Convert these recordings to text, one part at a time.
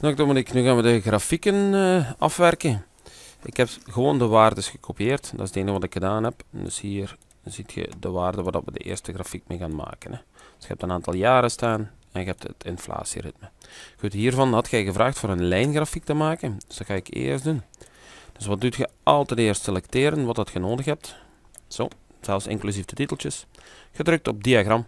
Nou Dominic, nu gaan we de grafieken eh, afwerken. Ik heb gewoon de waardes gekopieerd. Dat is het enige wat ik gedaan heb. Dus hier zie je de waarde waar we de eerste grafiek mee gaan maken. Hè. Dus je hebt een aantal jaren staan en je hebt het inflatieritme. Goed, hiervan had jij gevraagd voor een lijngrafiek te maken. Dus dat ga ik eerst doen. Dus wat doet je? Altijd eerst selecteren wat dat je nodig hebt. Zo, zelfs inclusief de titeltjes. Je drukt op diagram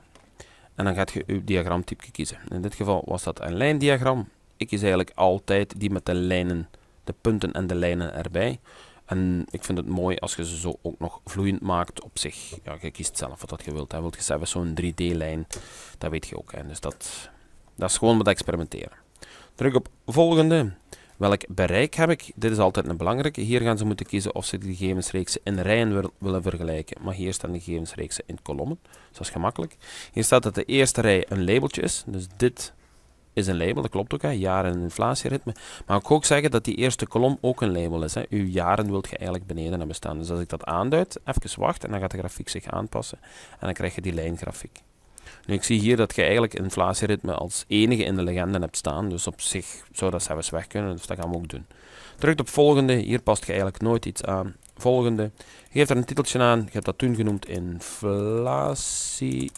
en dan gaat je je diagramtype kiezen. In dit geval was dat een lijndiagram ik is eigenlijk altijd die met de lijnen, de punten en de lijnen erbij. En ik vind het mooi als je ze zo ook nog vloeiend maakt op zich. Ja, je kiest zelf wat je wilt. Hè. Wilt je zelf zo'n 3D-lijn? Dat weet je ook. Hè. Dus dat, dat is gewoon wat experimenteren. Druk op volgende. Welk bereik heb ik? Dit is altijd een belangrijke. Hier gaan ze moeten kiezen of ze de gegevensreeksen in rijen willen vergelijken. Maar hier staan de gegevensreeksen in kolommen. Dus dat is gemakkelijk. Hier staat dat de eerste rij een labeltje is. Dus dit is een label, dat klopt ook, hè, jaren en inflatieritme. Maar ik ook zeggen dat die eerste kolom ook een label is. Hè. Uw jaren wilt je eigenlijk beneden hebben staan. Dus als ik dat aanduid, even wacht en dan gaat de grafiek zich aanpassen en dan krijg je die lijngrafiek. Nu, ik zie hier dat je eigenlijk inflatieritme als enige in de legende hebt staan. Dus op zich zou dat zelfs weg kunnen, dus dat gaan we ook doen. Drukt op volgende, hier past je eigenlijk nooit iets aan. Volgende, je geeft er een titeltje aan, je hebt dat toen genoemd inflatieritme.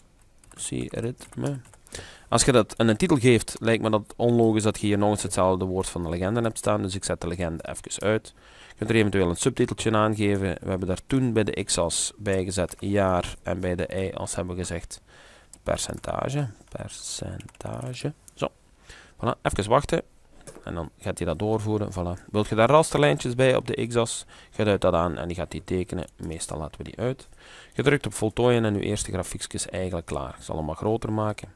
Als je dat een titel geeft, lijkt me dat onlogisch dat je hier nog eens hetzelfde woord van de legende hebt staan. Dus ik zet de legende even uit. Je kunt er eventueel een subtiteltje aangeven? We hebben daar toen bij de x-as bijgezet jaar en bij de y-as hebben we gezegd percentage. Percentage. Zo. Voilà, even wachten. En dan gaat hij dat doorvoeren. Voilà. Wilt je daar rasterlijntjes bij op de x-as? Je duidt dat aan en die gaat die tekenen. Meestal laten we die uit. Je drukt op voltooien en je eerste grafiekjes is eigenlijk klaar. Ik zal hem maar groter maken.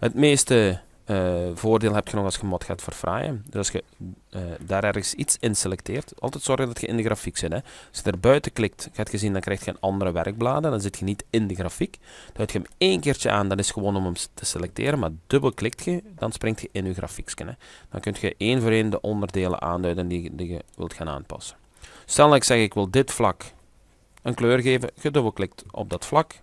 Het meeste eh, voordeel heb je nog als je mod gaat verfraaien. Dus als je eh, daar ergens iets in selecteert, altijd zorgen dat je in de grafiek zit. Hè. Als je er buiten klikt, gaat je zien, dan krijg je een andere werkbladen. Dan zit je niet in de grafiek. Dan houd je hem één keertje aan, dan is gewoon om hem te selecteren. Maar dubbel klikt je, dan springt je in je grafiekje. Dan kun je één voor één de onderdelen aanduiden die, die je wilt gaan aanpassen. Stel dat ik zeg, ik wil dit vlak een kleur geven. Je dubbelklikt op dat vlak.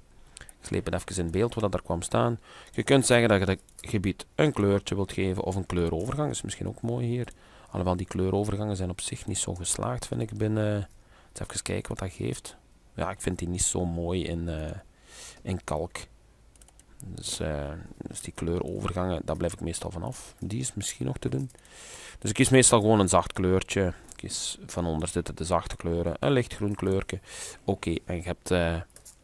Ik sleep het even in beeld wat er kwam staan. Je kunt zeggen dat je dat gebied een kleurtje wilt geven of een kleurovergang. is misschien ook mooi hier. Alhoewel die kleurovergangen zijn op zich niet zo geslaagd vind ik binnen... even kijken wat dat geeft. Ja, ik vind die niet zo mooi in, eh, in kalk. Dus, eh, dus, die kleurovergangen, daar blijf ik meestal vanaf. Die is misschien nog te doen. Dus ik kies meestal gewoon een zacht kleurtje. Ik kies van onder zitten de zachte kleuren. Een lichtgroen kleurtje. Oké, en je hebt... Eh,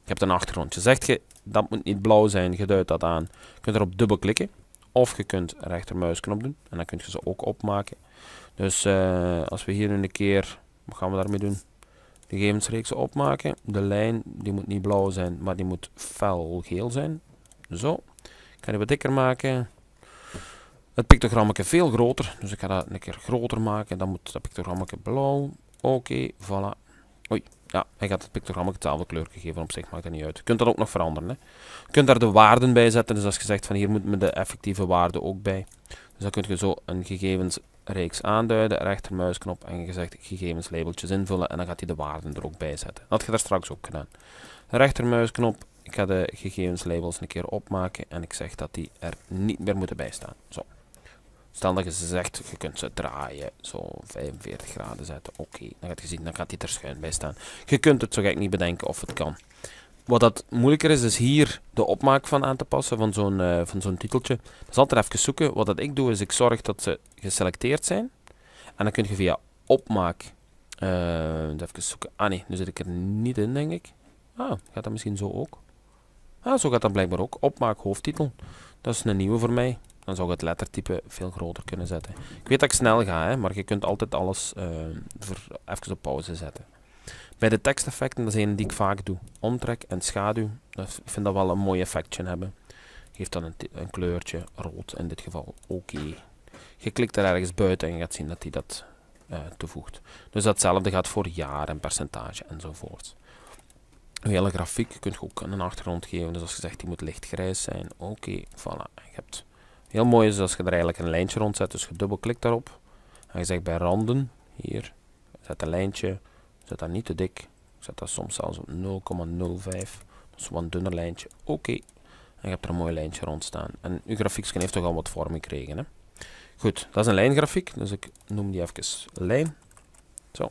je hebt een achtergrondje. Zegt je, dat moet niet blauw zijn, je duidt dat aan. Je kunt erop dubbel klikken. Of je kunt rechtermuisknop doen. En dan kun je ze ook opmaken. Dus eh, als we hier nu een keer... Wat gaan we daarmee doen? De gegevensreeks opmaken. De lijn, die moet niet blauw zijn, maar die moet fel geel zijn. Zo. Ik ga die wat dikker maken. Het pictogrammetje veel groter. Dus ik ga dat een keer groter maken. Dan moet dat pictogrammetje blauw. Oké, voilà. Oei, ja, hij gaat het pictogram ook hetzelfde kleur geven. Op zich maakt dat niet uit. Je kunt dat ook nog veranderen. Hè. Je kunt daar de waarden bij zetten. Dus als je zegt van hier moet me de effectieve waarden ook bij. Dus dan kun je zo een gegevensreeks aanduiden, rechtermuisknop en je zegt gegevenslabeltjes invullen en dan gaat hij de waarden er ook bij zetten. Dat had je daar straks ook gedaan. Rechtermuisknop, ik ga de gegevenslabels een keer opmaken en ik zeg dat die er niet meer moeten bij staan. Zo. Stel dat je ze zegt, je kunt ze draaien, zo 45 graden zetten, oké. Dan gaat je zien, dan gaat hij er schuin bij staan. Je kunt het zo gek niet bedenken of het kan. Wat dat moeilijker is, is hier de opmaak van aan te passen, van zo'n eh, van zo'n titeltje. Dat is altijd even zoeken. Wat dat ik doe, is ik zorg dat ze geselecteerd zijn. En dan kun je via opmaak, eh, even zoeken. Ah nee, nu zit ik er niet in, denk ik. Ah, gaat dat misschien zo ook? Ah, zo gaat dat blijkbaar ook. Opmaak hoofdtitel. Dat is een nieuwe voor mij dan zou je het lettertype veel groter kunnen zetten. Ik weet dat ik snel ga, hè, maar je kunt altijd alles eh, even op pauze zetten. Bij de teksteffecten, dat is een die ik vaak doe. Omtrek en schaduw, dat, ik vind dat wel een mooi effectje hebben. Geeft dan een, kleurtje, rood in dit geval, oké. Je klikt er ergens buiten en je gaat zien dat hij dat eh, toevoegt. Dus datzelfde gaat voor jaar en percentage enzovoort. Een hele grafiek kun je ook een achtergrond geven. Dus als je zegt die moet lichtgrijs zijn, oké, voilà, je hebt Heel mooi is als je er eigenlijk een lijntje rond zet. Dus je dubbelklikt daarop. En je zegt bij randen, hier, zet een lijntje. Zet dat niet te dik. Zet dat soms zelfs op 0,05. Dus een dunner lijntje. Oké. En je hebt er een mooi lijntje rond staan. En uw grafiekje heeft toch al wat vorm gekregen. Hè? Goed, dat is een lijngrafiek. Dus ik noem die even lijn. Zo.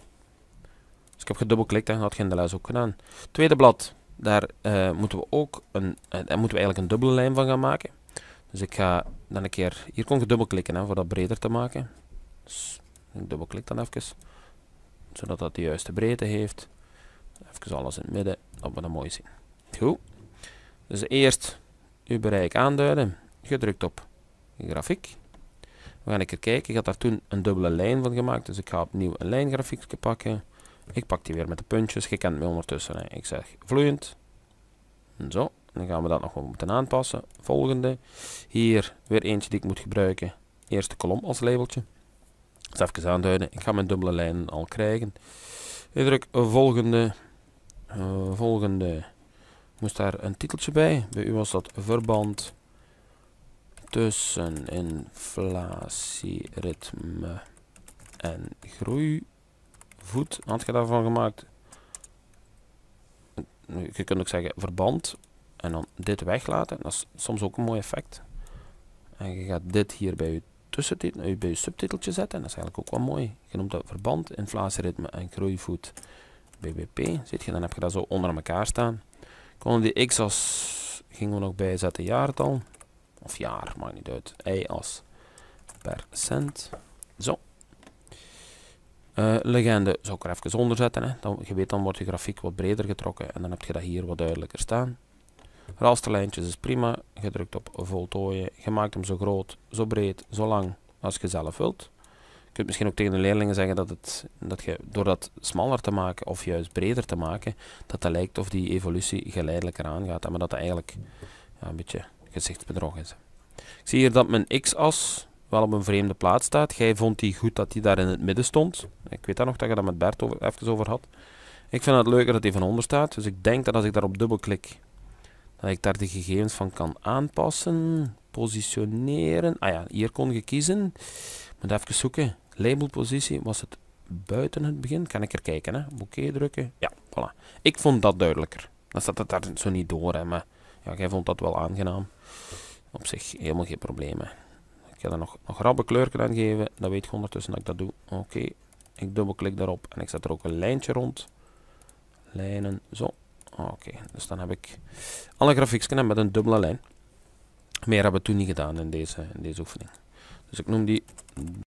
Dus ik heb gedubbelklikt en had je in de les ook gedaan. Tweede blad. Daar eh, moeten we ook een, eh, daar moeten we eigenlijk een dubbele lijn van gaan maken. Dus ik ga dan een keer, hier kon je dubbelklikken hè, voor dat breder te maken. Dus ik dubbelklik dan even, zodat dat de juiste breedte heeft. Even alles in het midden, dat we dat mooi zien. Goed. Dus eerst uw bereik aanduiden. Gedrukt op grafiek. We gaan een keer kijken. Ik had daar toen een dubbele lijn van gemaakt. Dus ik ga opnieuw een lijngrafiekje pakken. Ik pak die weer met de puntjes. Je kent me ondertussen. Hè. Ik zeg vloeiend. En zo. Dan gaan we dat nog wel moeten aanpassen. Volgende. Hier weer eentje die ik moet gebruiken. Eerste kolom als labeltje. Dus even aanduiden. Ik ga mijn dubbele lijnen al krijgen. Ik druk volgende. Eh, volgende. Moest daar een titeltje bij. Bij u was dat verband tussen inflatieritme en groei. groeivoet. Had je daarvan gemaakt? Je kunt ook zeggen verband en dan dit weglaten. Dat is soms ook een mooi effect. En je gaat dit hier bij je, nu bij je subtiteltje zetten. Dat is eigenlijk ook wel mooi. Je noemt dat verband, inflatieritme en groeivoet BBP. Ziet je, dan heb je dat zo onder elkaar staan. Konden die x-as gingen we nog bijzetten jaartal. Of jaar, maakt niet uit. Y-as percent. Zo. Eh, legende zou ik er even onder zetten. Dan, je weet, dan wordt je grafiek wat breder getrokken. En dan heb je dat hier wat duidelijker staan. Rasterlijntjes is prima. Je drukt op voltooien. Je maakt hem zo groot, zo breed, zo lang als je zelf wilt. Je kunt misschien ook tegen de leerlingen zeggen dat, het, dat je door dat smaller te maken of juist breder te maken, dat dat lijkt of die evolutie geleidelijker aangaat. Maar dat dat eigenlijk ja, een beetje gezichtsbedrog is. Ik zie hier dat mijn x-as wel op een vreemde plaats staat. Jij vond die goed dat die daar in het midden stond. Ik weet dat nog dat je dat met Bert over, even over had. Ik vind het leuker dat die van onder staat. Dus ik denk dat als ik daarop dubbelklik, dat ik daar de gegevens van kan aanpassen, positioneren. Ah ja, hier kon je kiezen. Moet even zoeken. Labelpositie, was het buiten het begin? Kan ik er kijken, hè? Oké drukken. Ja, voilà. Ik vond dat duidelijker. Dan staat het daar zo niet door, hè. Maar ja, jij vond dat wel aangenaam. Op zich helemaal geen problemen. Ik ga er nog, nog rabbe kleurken aan geven. Dat weet je ondertussen dat ik dat doe. Oké. Ik dubbelklik daarop en ik zet er ook een lijntje rond. Lijnen, zo. Ah, oké, dus dan heb ik alle grafieken met een dubbele lijn. Meer hebben we toen niet gedaan in deze, in deze oefening. Dus ik noem die